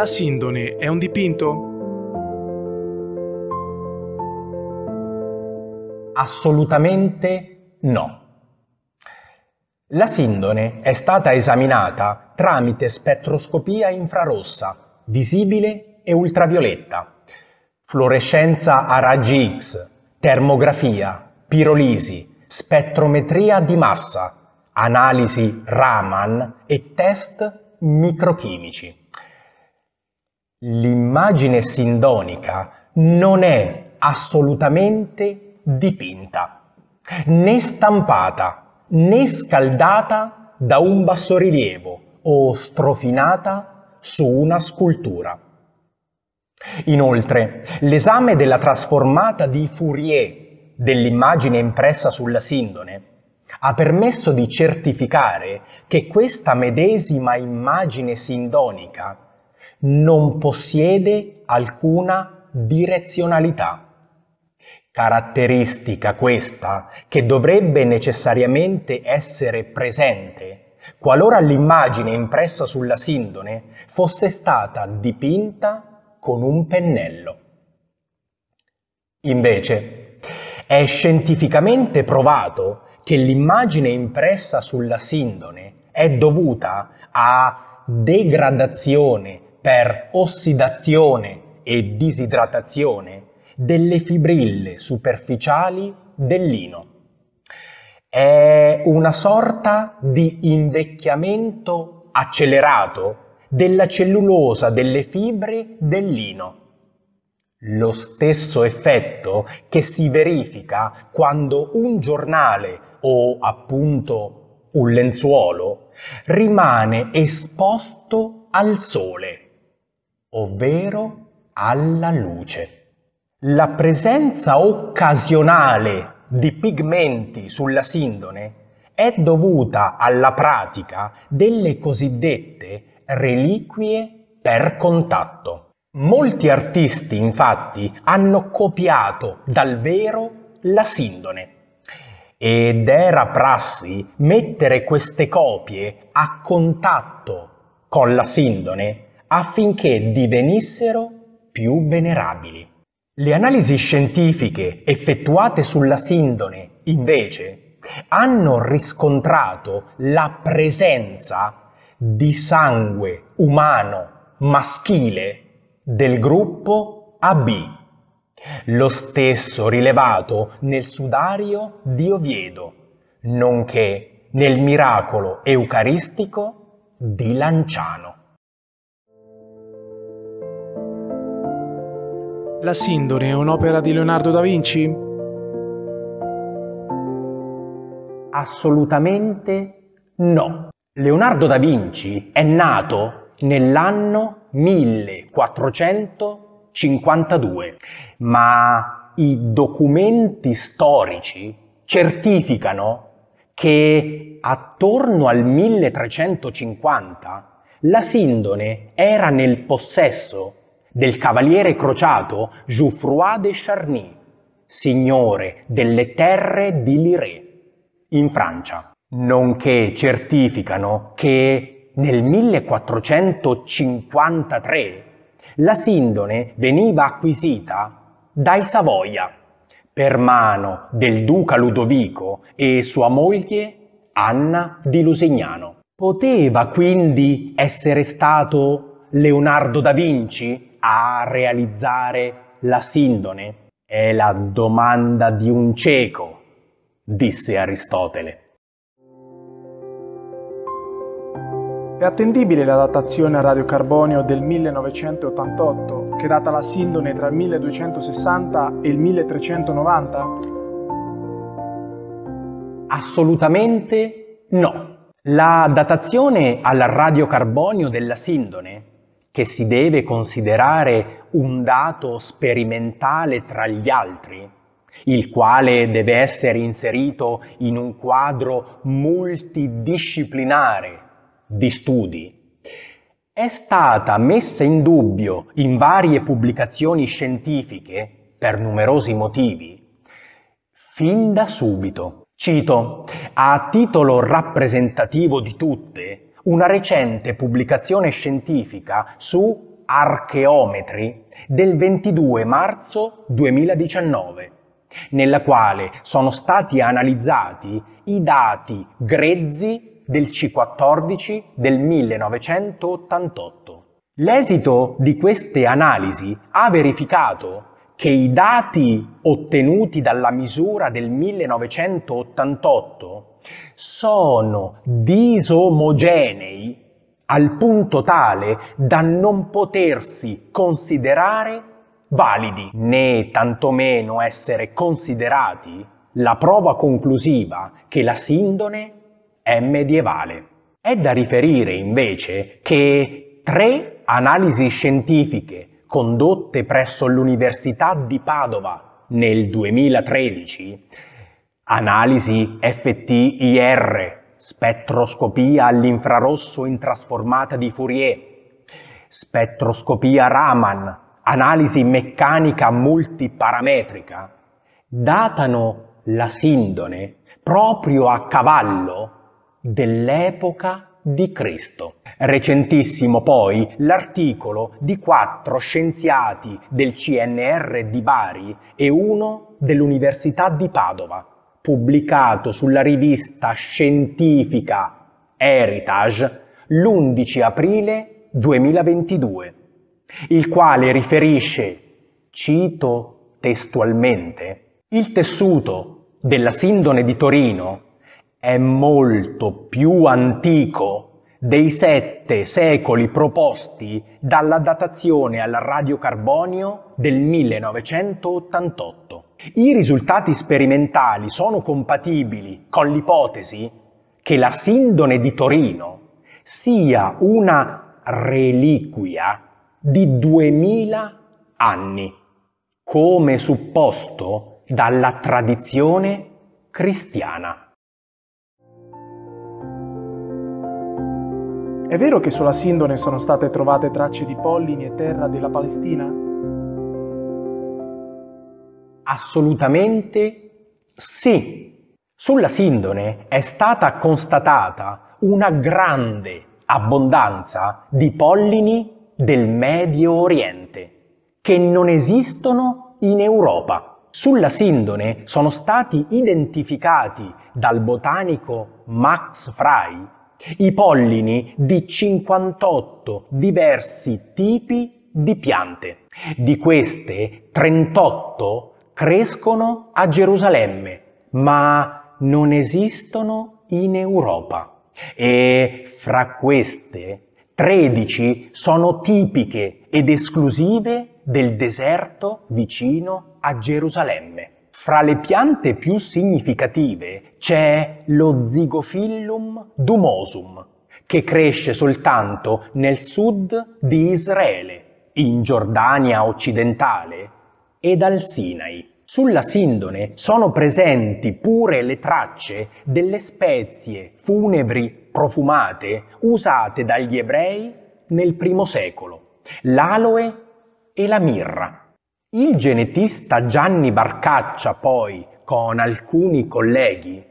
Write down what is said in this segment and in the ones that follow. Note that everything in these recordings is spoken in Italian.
La Sindone è un dipinto? Assolutamente no. La sindone è stata esaminata tramite spettroscopia infrarossa, visibile e ultravioletta, fluorescenza a raggi X, termografia, pirolisi, spettrometria di massa, analisi Raman e test microchimici l'immagine sindonica non è assolutamente dipinta, né stampata, né scaldata da un bassorilievo o strofinata su una scultura. Inoltre, l'esame della trasformata di Fourier dell'immagine impressa sulla sindone ha permesso di certificare che questa medesima immagine sindonica non possiede alcuna direzionalità. Caratteristica questa che dovrebbe necessariamente essere presente qualora l'immagine impressa sulla sindone fosse stata dipinta con un pennello. Invece, è scientificamente provato che l'immagine impressa sulla sindone è dovuta a degradazione per ossidazione e disidratazione delle fibrille superficiali del lino. È una sorta di invecchiamento accelerato della cellulosa delle fibre del lino. Lo stesso effetto che si verifica quando un giornale o appunto un lenzuolo rimane esposto al sole ovvero alla luce. La presenza occasionale di pigmenti sulla sindone è dovuta alla pratica delle cosiddette reliquie per contatto. Molti artisti infatti hanno copiato dal vero la sindone ed era prassi mettere queste copie a contatto con la sindone affinché divenissero più venerabili. Le analisi scientifiche effettuate sulla sindone, invece, hanno riscontrato la presenza di sangue umano maschile del gruppo AB, lo stesso rilevato nel sudario di Oviedo, nonché nel miracolo eucaristico di Lanciano. La Sindone è un'opera di Leonardo da Vinci? Assolutamente no. Leonardo da Vinci è nato nell'anno 1452, ma i documenti storici certificano che attorno al 1350 la Sindone era nel possesso del cavaliere crociato Jouffroy de Charny, signore delle terre di Liré, in Francia, nonché certificano che nel 1453 la Sindone veniva acquisita dai Savoia per mano del duca Ludovico e sua moglie Anna di Lusignano. Poteva quindi essere stato Leonardo da Vinci a realizzare la sindone? È la domanda di un cieco, disse Aristotele. È attendibile la datazione a radiocarbonio del 1988, che data la sindone tra il 1260 e il 1390? Assolutamente no. La datazione al radiocarbonio della sindone che si deve considerare un dato sperimentale tra gli altri, il quale deve essere inserito in un quadro multidisciplinare di studi. È stata messa in dubbio in varie pubblicazioni scientifiche per numerosi motivi, fin da subito. Cito, a titolo rappresentativo di tutte, una recente pubblicazione scientifica su archeometri del 22 marzo 2019, nella quale sono stati analizzati i dati grezzi del C14 del 1988. L'esito di queste analisi ha verificato che i dati ottenuti dalla misura del 1988 sono disomogenei al punto tale da non potersi considerare validi, né tantomeno essere considerati la prova conclusiva che la sindone è medievale. È da riferire invece che tre analisi scientifiche condotte presso l'Università di Padova nel 2013 Analisi FTIR, spettroscopia all'infrarosso intrasformata di Fourier, spettroscopia Raman, analisi meccanica multiparametrica, datano la sindone proprio a cavallo dell'epoca di Cristo. Recentissimo poi l'articolo di quattro scienziati del CNR di Bari e uno dell'Università di Padova pubblicato sulla rivista scientifica Heritage l'11 aprile 2022, il quale riferisce, cito testualmente, il tessuto della sindone di Torino è molto più antico dei sette secoli proposti dalla datazione al radiocarbonio del 1988. I risultati sperimentali sono compatibili con l'ipotesi che la sindone di Torino sia una reliquia di 2000 anni, come supposto dalla tradizione cristiana. È vero che sulla Sindone sono state trovate tracce di pollini e terra della Palestina? Assolutamente sì. Sulla Sindone è stata constatata una grande abbondanza di pollini del Medio Oriente che non esistono in Europa. Sulla Sindone sono stati identificati dal botanico Max Fry i pollini di 58 diversi tipi di piante. Di queste, 38 crescono a Gerusalemme, ma non esistono in Europa. E fra queste, 13 sono tipiche ed esclusive del deserto vicino a Gerusalemme. Fra le piante più significative c'è lo Zigophyllum dumosum, che cresce soltanto nel sud di Israele, in Giordania occidentale e dal Sinai. Sulla Sindone sono presenti pure le tracce delle spezie funebri profumate usate dagli ebrei nel I secolo, l'aloe e la mirra. Il genetista Gianni Barcaccia poi, con alcuni colleghi,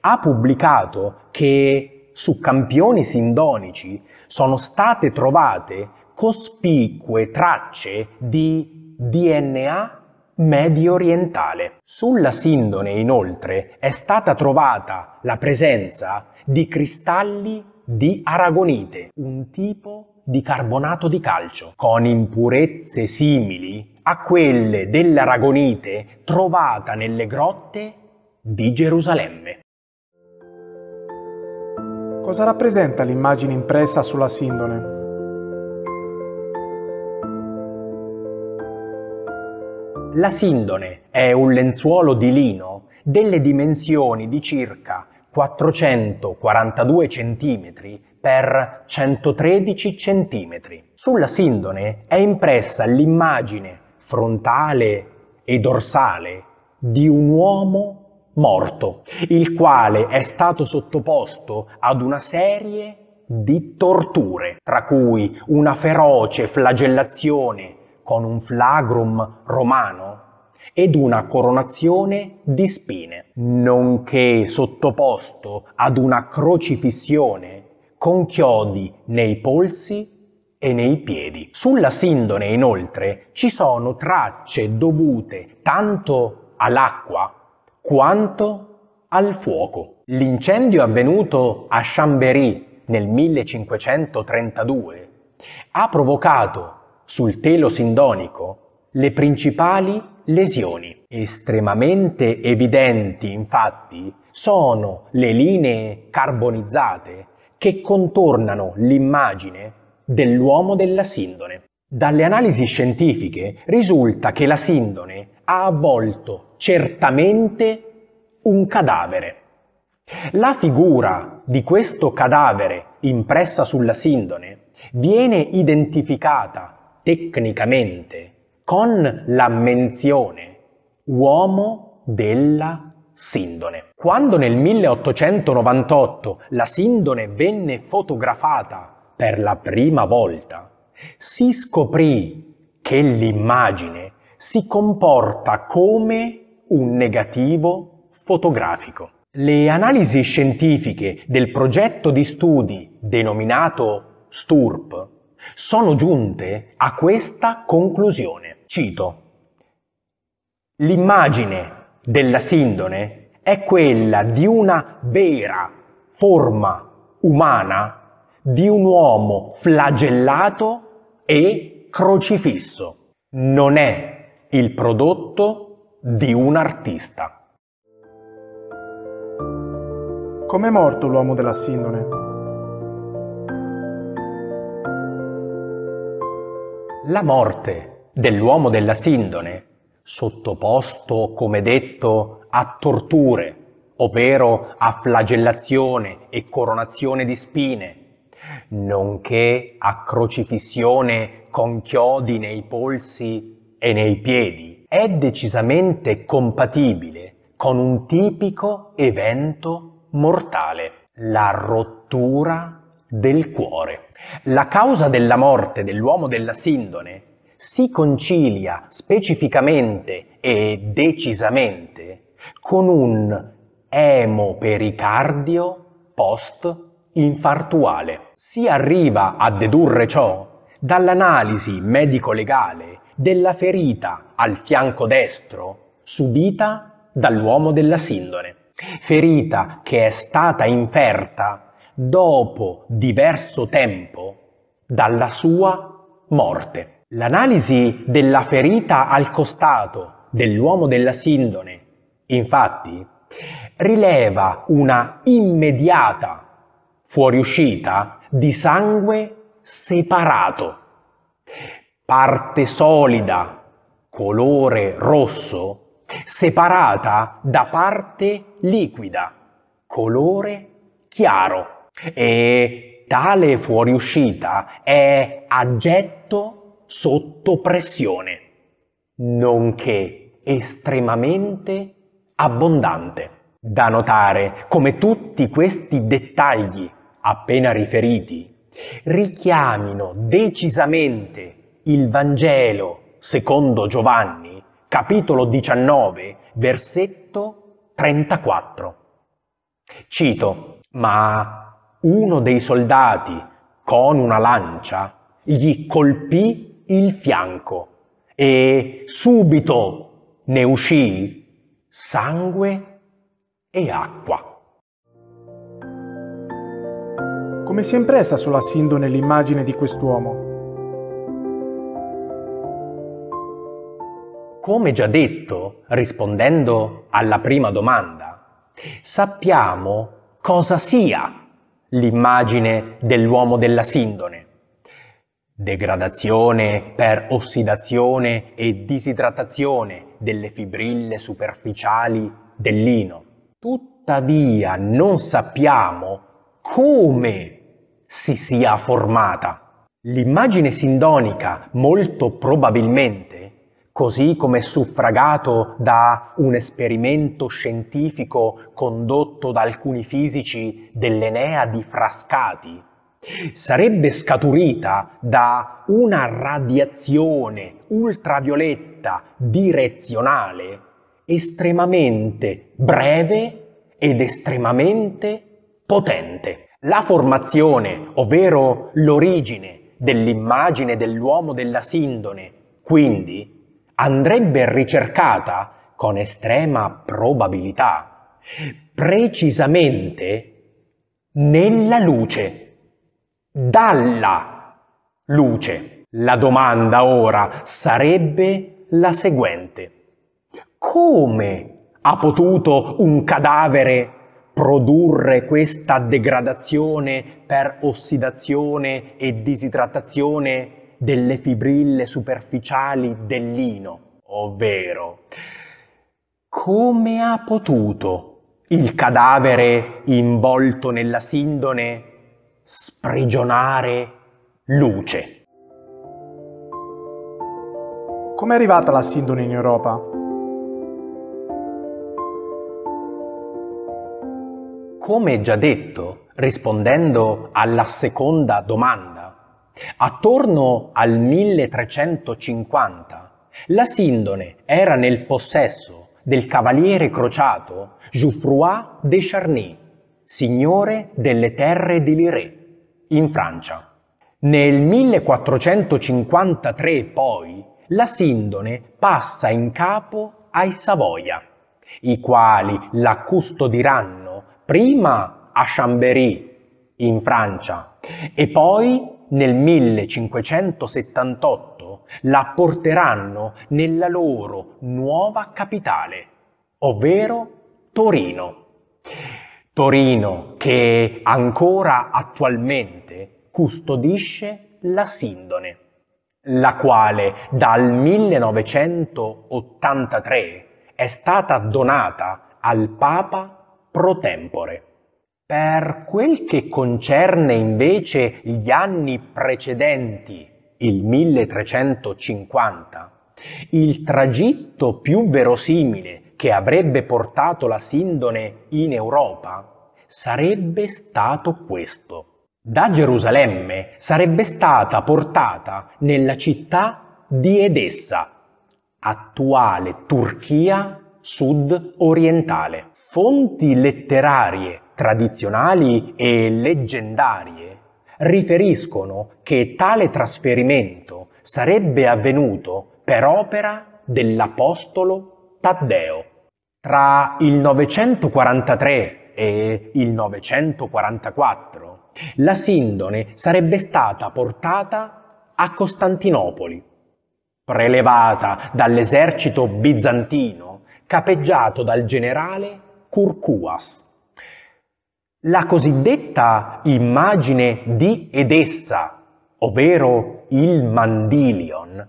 ha pubblicato che su campioni sindonici sono state trovate cospicue tracce di DNA medio orientale. Sulla Sindone, inoltre, è stata trovata la presenza di cristalli di aragonite, un tipo di carbonato di calcio, con impurezze simili a quelle dell'aragonite trovata nelle grotte di Gerusalemme. Cosa rappresenta l'immagine impressa sulla Sindone? La sindone è un lenzuolo di lino delle dimensioni di circa 442 cm per 113 cm. Sulla sindone è impressa l'immagine frontale e dorsale di un uomo morto, il quale è stato sottoposto ad una serie di torture, tra cui una feroce flagellazione con un flagrum romano ed una coronazione di spine, nonché sottoposto ad una crocifissione con chiodi nei polsi e nei piedi. Sulla sindone inoltre ci sono tracce dovute tanto all'acqua quanto al fuoco. L'incendio avvenuto a Chambéry nel 1532 ha provocato sul telo sindonico le principali lesioni. Estremamente evidenti, infatti, sono le linee carbonizzate che contornano l'immagine dell'uomo della sindone. Dalle analisi scientifiche risulta che la sindone ha avvolto certamente un cadavere. La figura di questo cadavere impressa sulla sindone viene identificata tecnicamente con la menzione uomo della Sindone. Quando nel 1898 la Sindone venne fotografata per la prima volta, si scoprì che l'immagine si comporta come un negativo fotografico. Le analisi scientifiche del progetto di studi denominato STURP sono giunte a questa conclusione. Cito, l'immagine della sindone è quella di una vera forma umana di un uomo flagellato e crocifisso. Non è il prodotto di un artista. Com'è morto l'uomo della sindone? la morte dell'uomo della Sindone, sottoposto, come detto, a torture, ovvero a flagellazione e coronazione di spine, nonché a crocifissione con chiodi nei polsi e nei piedi, è decisamente compatibile con un tipico evento mortale, la rottura del cuore. La causa della morte dell'uomo della Sindone si concilia specificamente e decisamente con un emopericardio post-infartuale. Si arriva a dedurre ciò dall'analisi medico-legale della ferita al fianco destro subita dall'uomo della Sindone, ferita che è stata inferta dopo diverso tempo dalla sua morte. L'analisi della ferita al costato dell'uomo della Sindone, infatti, rileva una immediata fuoriuscita di sangue separato, parte solida, colore rosso, separata da parte liquida, colore chiaro. E tale fuoriuscita è aggetto sotto pressione, nonché estremamente abbondante. Da notare come tutti questi dettagli appena riferiti richiamino decisamente il Vangelo secondo Giovanni, capitolo 19, versetto 34. Cito, ma uno dei soldati con una lancia gli colpì il fianco e subito ne uscì sangue e acqua. Come si è impressa sulla Sindone l'immagine di quest'uomo? Come già detto, rispondendo alla prima domanda, sappiamo cosa sia l'immagine dell'uomo della sindone. Degradazione per ossidazione e disidratazione delle fibrille superficiali del lino. Tuttavia non sappiamo come si sia formata. L'immagine sindonica molto probabilmente così come suffragato da un esperimento scientifico condotto da alcuni fisici dell'Enea di Frascati, sarebbe scaturita da una radiazione ultravioletta direzionale estremamente breve ed estremamente potente. La formazione, ovvero l'origine dell'immagine dell'uomo della sindone, quindi andrebbe ricercata con estrema probabilità, precisamente nella luce, dalla luce. La domanda ora sarebbe la seguente. Come ha potuto un cadavere produrre questa degradazione per ossidazione e disidratazione delle fibrille superficiali dell'ino, ovvero come ha potuto il cadavere involto nella sindone sprigionare luce? Com'è arrivata la sindone in Europa? Come già detto, rispondendo alla seconda domanda, Attorno al 1350 la Sindone era nel possesso del cavaliere crociato Jouffroy de Charny, signore delle terre di Liré, in Francia. Nel 1453 poi la Sindone passa in capo ai Savoia, i quali la custodiranno prima a Chambéry, in Francia, e poi nel 1578 la porteranno nella loro nuova capitale, ovvero Torino. Torino che ancora attualmente custodisce la Sindone, la quale dal 1983 è stata donata al Papa pro tempore. Per quel che concerne invece gli anni precedenti, il 1350, il tragitto più verosimile che avrebbe portato la Sindone in Europa sarebbe stato questo. Da Gerusalemme sarebbe stata portata nella città di Edessa, attuale Turchia sud-orientale fonti letterarie tradizionali e leggendarie riferiscono che tale trasferimento sarebbe avvenuto per opera dell'apostolo Taddeo. Tra il 943 e il 944 la Sindone sarebbe stata portata a Costantinopoli, prelevata dall'esercito bizantino capeggiato dal generale curcuas. La cosiddetta immagine di Edessa, ovvero il mandilion,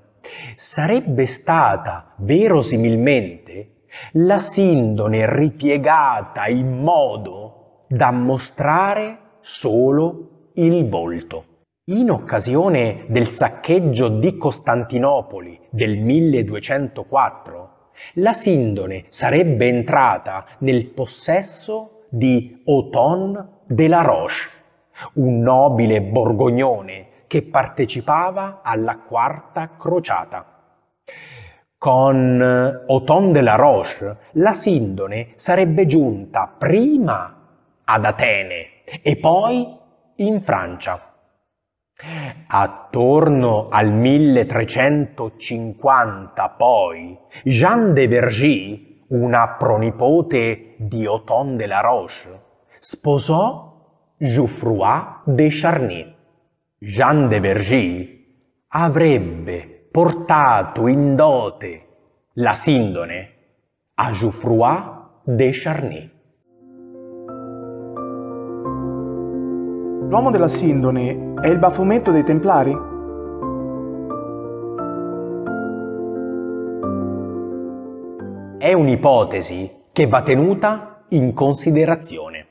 sarebbe stata verosimilmente la sindone ripiegata in modo da mostrare solo il volto. In occasione del saccheggio di Costantinopoli del 1204, la Sindone sarebbe entrata nel possesso di Othon de la Roche, un nobile borgognone che partecipava alla Quarta Crociata. Con Othon de la Roche, la Sindone sarebbe giunta prima ad Atene e poi in Francia. Attorno al 1350 poi, Jean de Vergy, una pronipote di Othon de la Roche, sposò Geoffroy de Charny. Jean de Vergy avrebbe portato in dote la sindone a Geoffroy de Charny. L'uomo della Sindone è il bafometto dei Templari? È un'ipotesi che va tenuta in considerazione.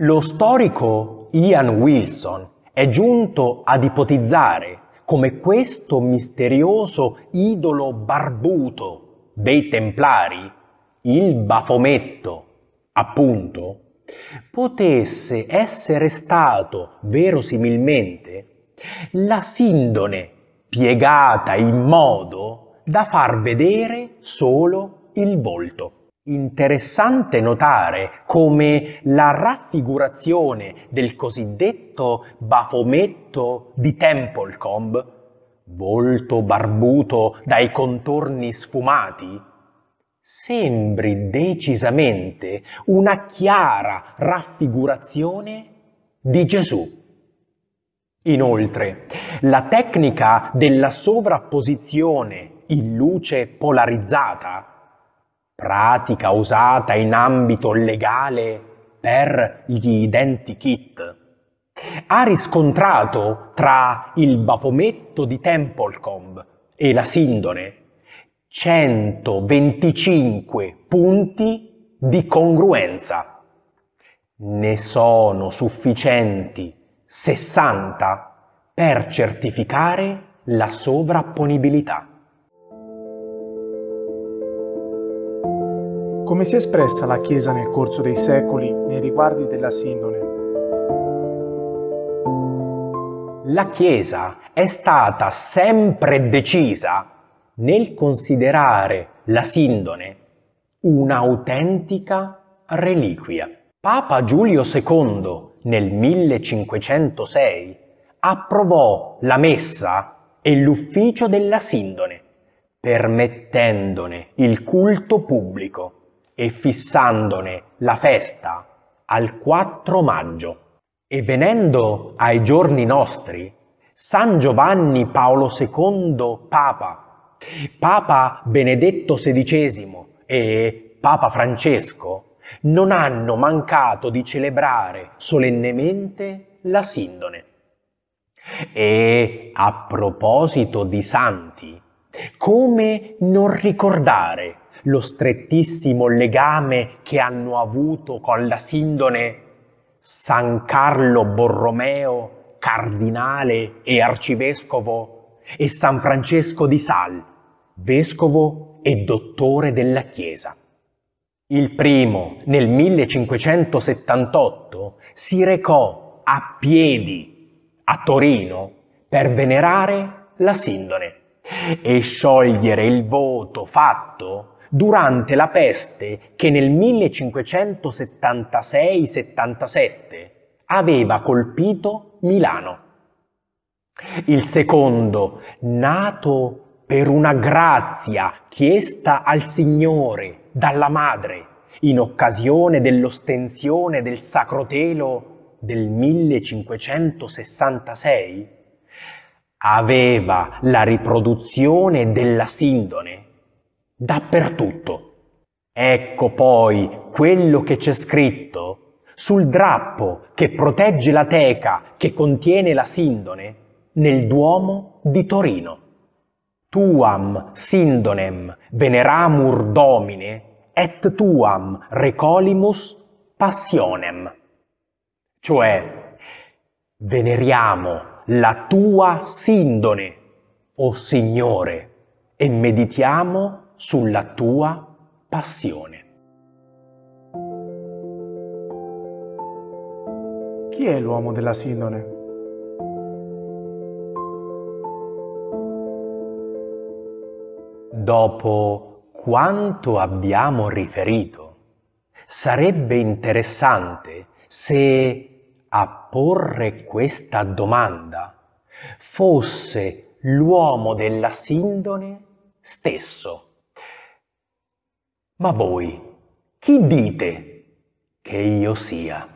Lo storico Ian Wilson è giunto ad ipotizzare come questo misterioso idolo barbuto dei Templari, il bafometto, appunto, potesse essere stato verosimilmente la sindone piegata in modo da far vedere solo il volto. Interessante notare come la raffigurazione del cosiddetto bafometto di Templecomb, volto barbuto dai contorni sfumati, sembri decisamente una chiara raffigurazione di Gesù. Inoltre, la tecnica della sovrapposizione in luce polarizzata, pratica usata in ambito legale per gli identikit, ha riscontrato tra il bafometto di Templecomb e la Sindone 125 punti di congruenza. Ne sono sufficienti 60 per certificare la sovrapponibilità. Come si è espressa la Chiesa nel corso dei secoli nei riguardi della sindone? La Chiesa è stata sempre decisa nel considerare la Sindone un'autentica reliquia. Papa Giulio II nel 1506 approvò la messa e l'ufficio della Sindone, permettendone il culto pubblico e fissandone la festa al 4 maggio. E venendo ai giorni nostri, San Giovanni Paolo II Papa Papa Benedetto XVI e Papa Francesco non hanno mancato di celebrare solennemente la Sindone. E a proposito di santi, come non ricordare lo strettissimo legame che hanno avuto con la Sindone San Carlo Borromeo, cardinale e arcivescovo, e San Francesco di Sal, vescovo e dottore della Chiesa. Il primo, nel 1578, si recò a piedi a Torino per venerare la Sindone e sciogliere il voto fatto durante la peste che nel 1576-77 aveva colpito Milano. Il secondo, nato per una grazia chiesta al Signore dalla Madre in occasione dell'ostensione del Sacro Telo del 1566, aveva la riproduzione della Sindone dappertutto. Ecco poi quello che c'è scritto sul drappo che protegge la teca che contiene la Sindone nel Duomo di Torino tuam sindonem veneramur domine et tuam recolimus passionem. Cioè, veneriamo la tua sindone, o Signore, e meditiamo sulla tua passione. Chi è l'uomo della sindone? dopo quanto abbiamo riferito. Sarebbe interessante se a porre questa domanda fosse l'uomo della sindone stesso. Ma voi, chi dite che io sia?